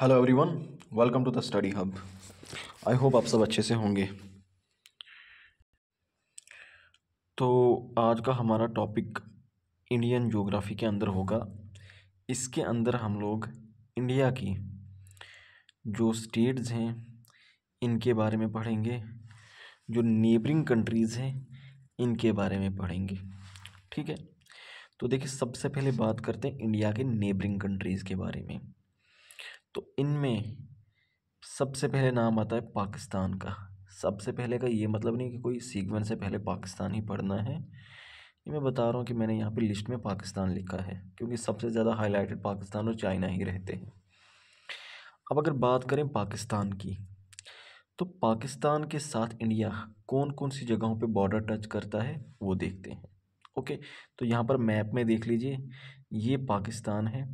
hello everyone welcome to the study hub I hope आप सब अच्छे से होंगे तो आज का हमारा टॉपिक इंडियन ज्योग्राफी के अंदर होगा इसके अंदर हम लोग इंडिया की जो स्टेट्स हैं इनके बारे में पढ़ेंगे जो नेबरिंग कंट्रीज़ हैं इनके बारे में पढ़ेंगे ठीक है तो देखिए सबसे पहले बात करते हैं इंडिया के नेबरिंग कंट्रीज़ के बारे में तो इनमें सबसे पहले नाम आता है पाकिस्तान का सबसे पहले का ये मतलब नहीं कि कोई सीक्वेंस से पहले पाकिस्तान ही पढ़ना है ये मैं बता रहा हूँ कि मैंने यहाँ पे लिस्ट में पाकिस्तान लिखा है क्योंकि सबसे ज़्यादा हाईलाइटेड पाकिस्तान और चाइना ही रहते हैं अब अगर बात करें पाकिस्तान की तो पाकिस्तान के साथ इंडिया कौन कौन सी जगहों पे बॉर्डर टच करता है वो देखते हैं ओके तो यहाँ पर मैप में देख लीजिए ये पाकिस्तान है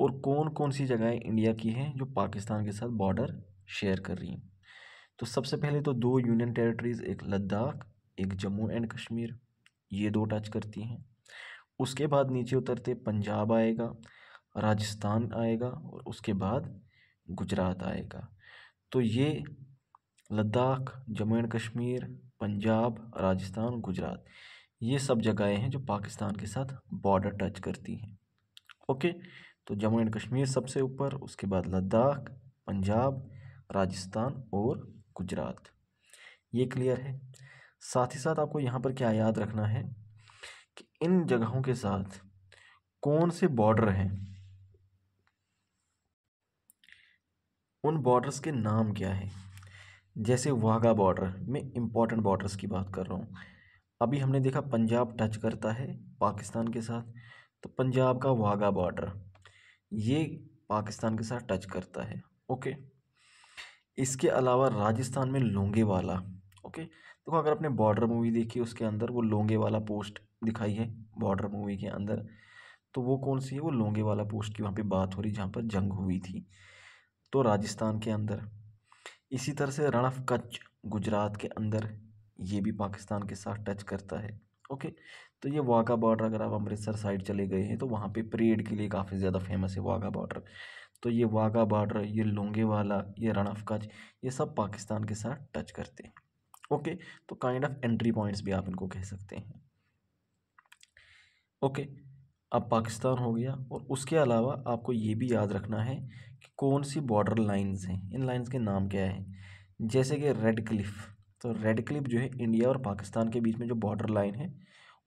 और कौन कौन सी जगहें इंडिया की हैं जो पाकिस्तान के साथ बॉर्डर शेयर कर रही हैं तो सबसे पहले तो दो यूनियन टेरिटरीज़ एक लद्दाख एक जम्मू एंड कश्मीर ये दो टच करती हैं उसके बाद नीचे उतरते पंजाब आएगा राजस्थान आएगा और उसके बाद गुजरात आएगा तो ये लद्दाख जम्मू एंड कश्मीर पंजाब राजस्थान गुजरात ये सब जगहें हैं जो पाकिस्तान के साथ बॉर्डर टच करती हैं ओके तो जम्मू एंड कश्मीर सबसे ऊपर उसके बाद लद्दाख पंजाब राजस्थान और गुजरात ये क्लियर है साथ ही साथ आपको यहाँ पर क्या याद रखना है कि इन जगहों के साथ कौन से बॉर्डर हैं उन बॉर्डर्स के नाम क्या है जैसे वाघा बॉर्डर मैं इम्पॉर्टेंट बॉर्डर्स की बात कर रहा हूँ अभी हमने देखा पंजाब टच करता है पाकिस्तान के साथ तो पंजाब का वाघा बॉर्डर ये पाकिस्तान के साथ टच करता है ओके इसके अलावा राजस्थान में लोंगे वाला ओके देखो तो अगर आपने बॉर्डर मूवी देखी उसके अंदर वो लोंगे वाला पोस्ट दिखाई है बॉर्डर मूवी के अंदर तो वो कौन सी है वो लोंगे वाला पोस्ट की वहाँ पे बात हो रही जहाँ पर जंग हुई थी तो राजस्थान के अंदर इसी तरह से रण ऑफ कच्छ गुजरात के अंदर ये भी पाकिस्तान के साथ टच करता है ओके तो ये वाघा बॉर्डर अगर आप अमृतसर साइड चले गए हैं तो वहाँ पे परेड के लिए काफ़ी ज़्यादा फेमस है वाघा बॉर्डर तो ये वाघा बॉर्डर ये लोंगे वाला ये रन ऑफ कच ये सब पाकिस्तान के साथ टच करते हैं ओके तो काइंड ऑफ एंट्री पॉइंट्स भी आप इनको कह सकते हैं ओके अब पाकिस्तान हो गया और उसके अलावा आपको ये भी याद रखना है कि कौन सी बॉर्डर लाइन्स हैं इन लाइन्स के नाम क्या है जैसे कि रेड क्लिफ़ तो रेड क्लिफ़ जो है इंडिया और पाकिस्तान के बीच में जो बॉर्डर लाइन है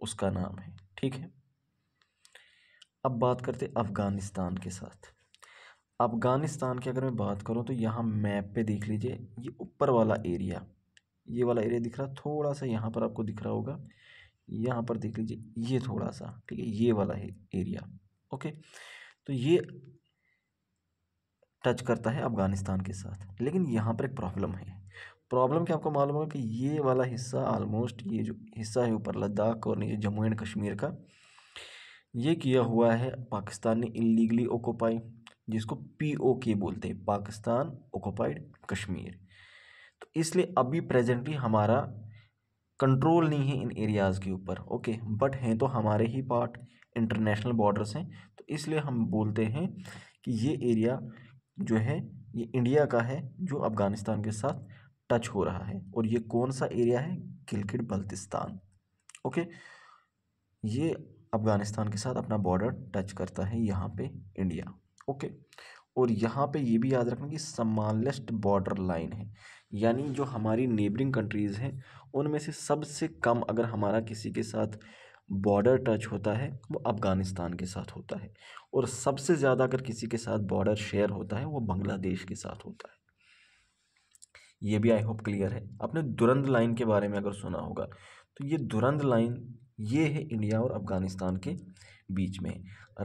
उसका नाम है ठीक है अब बात करते अफ़गानिस्तान के साथ अफ़गानिस्तान की अगर मैं बात करूँ तो यहाँ मैप पे देख लीजिए ये ऊपर वाला एरिया ये वाला एरिया दिख रहा थोड़ा सा यहाँ पर आपको दिख रहा होगा यहाँ पर देख लीजिए ये थोड़ा सा ठीक है ये वाला है एरिया ओके तो ये टच करता है अफ़गानिस्तान के साथ लेकिन यहाँ पर एक प्रॉब्लम है प्रॉब्लम क्या आपको मालूम होगा कि ये वाला हिस्सा आलमोस्ट ये जो हिस्सा है ऊपर लद्दाख और नीचे जम्मू एंड कश्मीर का ये किया हुआ है पाकिस्तान ने इलीगली ओकोपाई जिसको पीओके बोलते हैं पाकिस्तान ओकोपाइड कश्मीर तो इसलिए अभी प्रेजेंटली हमारा कंट्रोल नहीं है इन एरियाज़ के ऊपर ओके बट हैं तो हमारे ही पार्ट इंटरनेशनल बॉर्डर्स हैं तो इसलिए हम बोलते हैं कि ये एरिया जो है ये इंडिया का है जो अफ़गानिस्तान के साथ टच हो रहा है और ये कौन सा एरिया है गिलगिट बल्तिस्तान ओके ये अफ़गानिस्तान के साथ अपना बॉर्डर टच करता है यहाँ पे इंडिया ओके और यहाँ पे ये भी याद रखना कि समालेस्ट बॉर्डर लाइन है यानी जो हमारी नेबरिंग कंट्रीज़ हैं उनमें से सबसे कम अगर हमारा किसी के साथ बॉर्डर टच होता है वो अफ़गानिस्तान के साथ होता है और सबसे ज़्यादा अगर किसी के साथ बॉर्डर शेयर होता है वो बांग्लादेश के साथ होता है ये भी आई होप क्लियर है आपने दुरंध लाइन के बारे में अगर सुना होगा तो ये दुरंध लाइन ये है इंडिया और अफ़गानिस्तान के बीच में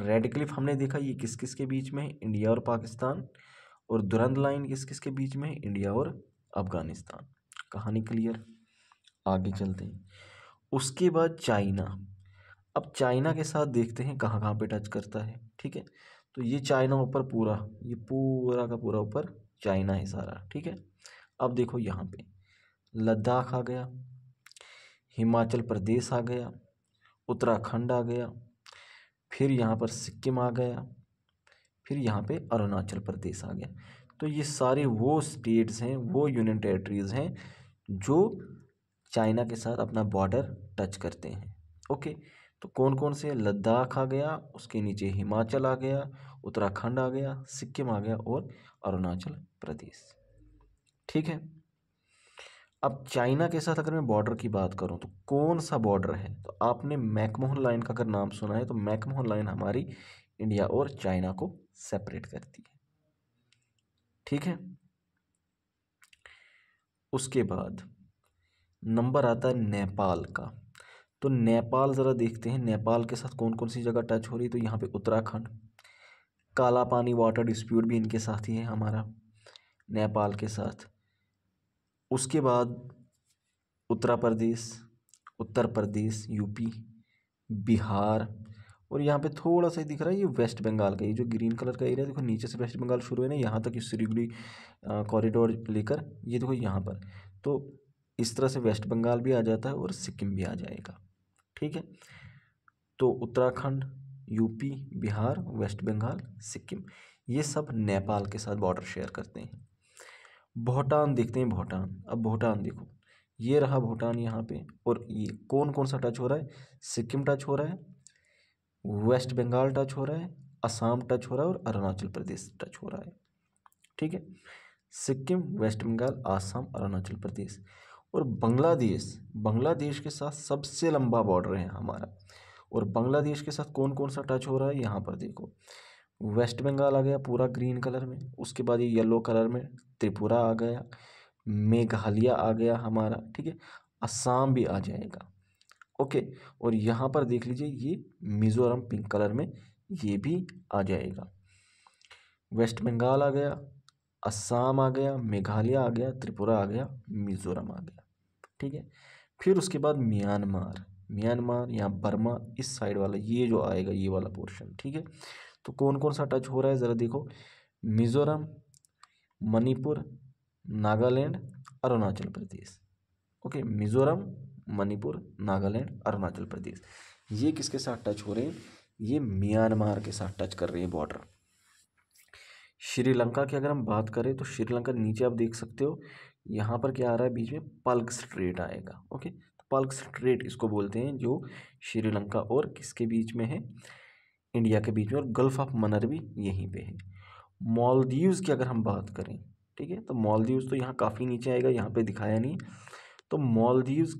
रेड क्लिफ हमने देखा ये किस किस के बीच में है इंडिया और पाकिस्तान और दुरंध लाइन किस किस के बीच में है इंडिया और अफ़गानिस्तान कहानी क्लियर आगे चलते हैं उसके बाद चाइना अब चाइना के साथ देखते हैं कहाँ कहाँ पर टच करता है ठीक है तो ये चाइना ऊपर पूरा ये पूरा का पूरा ऊपर चाइना है सारा ठीक है अब देखो यहाँ पे लद्दाख आ गया हिमाचल प्रदेश आ गया उत्तराखंड आ गया फिर यहाँ पर सिक्किम आ गया फिर यहाँ पे अरुणाचल प्रदेश आ गया तो ये सारे वो स्टेट्स हैं वो यूनियन टेरेटरीज़ हैं जो चाइना के साथ अपना बॉर्डर टच करते हैं ओके तो कौन कौन से लद्दाख आ गया उसके नीचे हिमाचल आ गया उत्तराखंड आ गया सिक्किम आ गया और अरुणाचल प्रदेश ठीक है अब चाइना के साथ अगर मैं बॉर्डर की बात करूं तो कौन सा बॉर्डर है तो आपने मैकमोहन लाइन का अगर नाम सुना है तो मैकमोहन लाइन हमारी इंडिया और चाइना को सेपरेट करती है ठीक है उसके बाद नंबर आता है नेपाल का तो नेपाल ज़रा देखते हैं नेपाल के साथ कौन कौन सी जगह टच हो रही तो यहाँ पे उत्तराखंड काला पानी वाटर डिस्प्यूट भी इनके साथ ही है हमारा नेपाल के साथ उसके बाद उत्तर प्रदेश उत्तर प्रदेश यूपी बिहार और यहाँ पे थोड़ा सा ही दिख रहा है ये वेस्ट बंगाल का ये जो ग्रीन कलर का एरिया देखो नीचे से वेस्ट बंगाल शुरू है ना यहाँ तक ये सिलीगुड़ी कॉरिडोर लेकर ये देखो यहाँ पर तो इस तरह से वेस्ट बंगाल भी आ जाता है और सिक्किम भी आ जाएगा ठीक है तो उत्तराखंड यूपी बिहार वेस्ट बंगाल सिक्किम ये सब नेपाल के साथ बॉर्डर शेयर करते हैं भूटान देखते हैं भूटान अब भूटान देखो ये रहा भूटान यहाँ पे और ये कौन कौन सा टच हो रहा है सिक्किम टच हो रहा है वेस्ट बंगाल टच हो रहा है असम टच हो रहा है और अरुणाचल प्रदेश टच हो रहा है ठीक है सिक्किम वेस्ट बंगाल आसाम अरुणाचल प्रदेश और बांग्लादेश बांग्लादेश के साथ सबसे लंबा बॉर्डर है हमारा और बांग्लादेश के साथ कौन कौन सा टच हो रहा है यहाँ पर देखो वेस्ट बंगाल आ गया पूरा ग्रीन कलर में उसके बाद ये येलो कलर में त्रिपुरा आ गया मेघालय आ गया हमारा ठीक है असम भी आ जाएगा ओके और यहाँ पर देख लीजिए ये मिज़ोरम पिंक कलर में ये भी आ जाएगा वेस्ट बंगाल आ गया असम आ गया मेघालय आ गया त्रिपुरा आ गया मिज़ोरम आ गया ठीक है फिर उसके बाद म्यांमार म्यांमार या बर्मा इस साइड वाला ये जो आएगा ये वाला पोर्शन ठीक है तो कौन कौन सा टच हो रहा है ज़रा देखो मिज़ोरम मणिपुर नागालैंड अरुणाचल प्रदेश ओके मिजोरम मणिपुर नागालैंड अरुणाचल प्रदेश ये किसके साथ टच हो रहे हैं ये म्यांमार के साथ टच कर रहे हैं बॉर्डर श्रीलंका की अगर हम बात करें तो श्रीलंका नीचे आप देख सकते हो यहाँ पर क्या आ रहा है बीच में पल्क स्ट्रेट आएगा ओके तो पल्क स्ट्रेट इसको बोलते हैं जो श्रीलंका और किसके बीच में है इंडिया के बीच में और गल्फ ऑफ मनर भी यहीं पे है मॉलदीव्स की अगर हम बात करें ठीक है तो मॉलदीव्स तो यहाँ काफ़ी नीचे आएगा यहाँ पे दिखाया नहीं तो मॉलदीव्स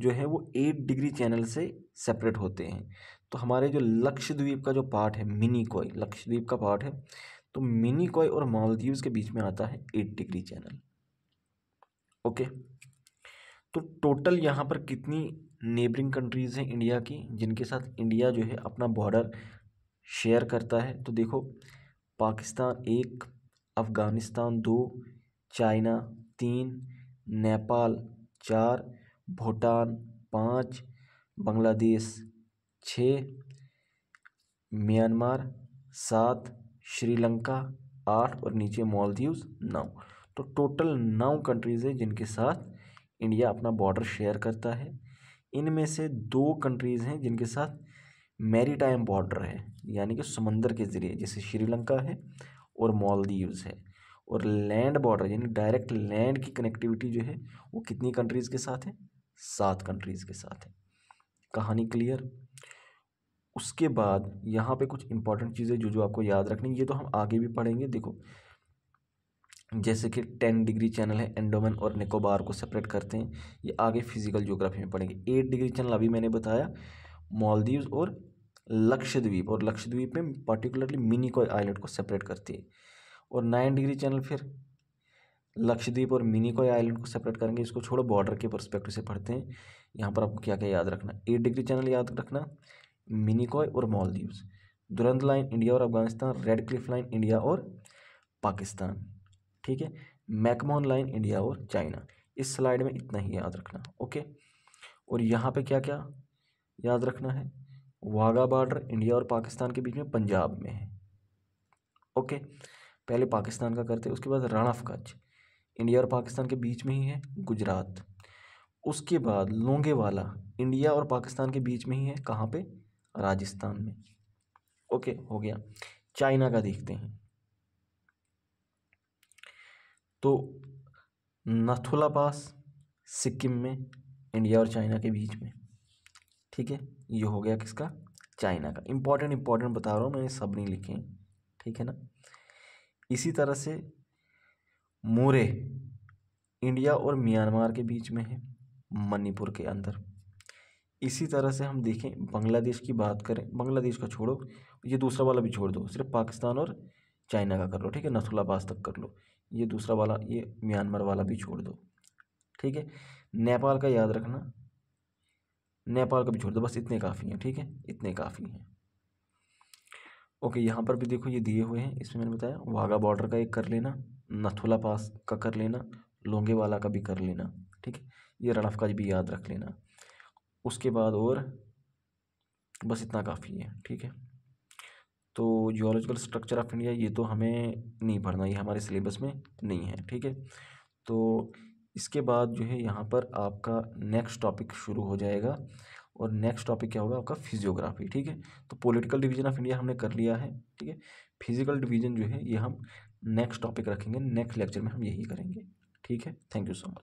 जो है वो एट डिग्री चैनल से सेपरेट होते हैं तो हमारे जो लक्षद्वीप का जो पार्ट है मिनी कॉय लक्षद्वीप का पार्ट है तो मिनी कॉय और मॉलदीव्स के बीच में आता है एट डिग्री चैनल ओके तो टोटल यहाँ पर कितनी नेबरिंग कंट्रीज़ हैं इंडिया की जिनके साथ इंडिया जो है अपना बॉर्डर शेयर करता है तो देखो पाकिस्तान एक अफ़गानिस्तान दो चाइना तीन नेपाल चार भूटान पाँच बांग्लादेश छः म्यांमार सात श्रीलंका आठ और नीचे मालदीव्स नौ तो टोटल नौ कंट्रीज़ हैं जिनके साथ इंडिया अपना बॉर्डर शेयर करता है इनमें से दो कंट्रीज़ हैं जिनके साथ मेरी टाइम बॉर्डर है यानी कि समंदर के ज़रिए जैसे श्रीलंका है और मालदीव्स है और लैंड बॉर्डर यानी डायरेक्ट लैंड की कनेक्टिविटी जो है वो कितनी कंट्रीज़ के साथ है सात कंट्रीज़ के साथ है कहानी क्लियर उसके बाद यहाँ पे कुछ इंपॉर्टेंट चीज़ें जो जो आपको याद रखनी ये तो हम आगे भी पढ़ेंगे देखो जैसे कि टेन डिग्री चैनल है एंडोमन और निकोबार को सेपरेट करते हैं ये आगे फिजिकल ज्योग्राफी में पढ़ेंगे एट डिग्री चैनल अभी मैंने बताया मालदीव्स और लक्षद्वीप और लक्षद्वीप में पर्टिकुलरली मिनिकॉय आइलैंड को सेपरेट करती है और नाइन डिग्री चैनल फिर लक्षद्वीप और मिनिकॉय आइलैंड को सेपरेट करेंगे इसको छोड़ो बॉर्डर के परस्पेक्टिव से पढ़ते हैं यहाँ पर आपको क्या क्या याद रखना एट डिग्री चैनल याद रखना मिनिकॉय और मालदीव्स दुरंत लाइन इंडिया और Afghanistan Radcliffe line India और पाकिस्तान ठीक है मैकमोहन लाइन इंडिया और चाइना इस स्लाइड में इतना ही याद रखना ओके और यहाँ पे क्या क्या याद रखना है वाघा बॉर्डर इंडिया और पाकिस्तान के बीच में पंजाब में है ओके पहले पाकिस्तान का करते उसके बाद राणा कच्छ इंडिया और पाकिस्तान के बीच में ही है गुजरात उसके बाद लोंगेवाला इंडिया और पाकिस्तान के बीच में ही है कहाँ पे राजस्थान में ओके हो गया चाइना का देखते हैं तो नथुला पास सिक्किम में इंडिया और चाइना के बीच में ठीक है ये हो गया किसका चाइना का इम्पोर्टेंट इम्पोर्टेंट बता रहा हूँ मैंने सब नहीं लिखे हैं ठीक है ना इसी तरह से मोरे इंडिया और म्यांमार के बीच में है मणिपुर के अंदर इसी तरह से हम देखें बांग्लादेश की बात करें बांग्लादेश का छोड़ो ये दूसरा वाला भी छोड़ दो सिर्फ पाकिस्तान और चाइना का कर लो ठीक है नथुलाबाज तक कर लो ये दूसरा वाला ये म्यांमार वाला भी छोड़ दो ठीक है नेपाल का याद रखना नेपाल का भी छोड़ दो बस इतने काफ़ी हैं ठीक है इतने काफ़ी हैं ओके यहाँ पर भी देखो ये दिए हुए हैं इसमें मैंने बताया वाघा बॉर्डर का एक कर लेना नथुला पास का कर लेना लोंगे वाला का भी कर लेना ठीक है ये रणफ का भी याद रख लेना उसके बाद और बस इतना काफ़ी है ठीक है तो जियोलॉजिकल स्ट्रक्चर ऑफ इंडिया ये तो हमें नहीं पढ़ना ये हमारे सिलेबस में नहीं है ठीक है तो इसके बाद जो है यहाँ पर आपका नेक्स्ट टॉपिक शुरू हो जाएगा और नेक्स्ट टॉपिक क्या होगा आपका फिजियोग्राफी ठीक है तो पॉलिटिकल डिवीजन ऑफ इंडिया हमने कर लिया है ठीक है फिजिकल डिवीजन जो है ये हम नेक्स्ट टॉपिक रखेंगे नेक्स्ट लेक्चर में हम यही करेंगे ठीक है थैंक यू सो मच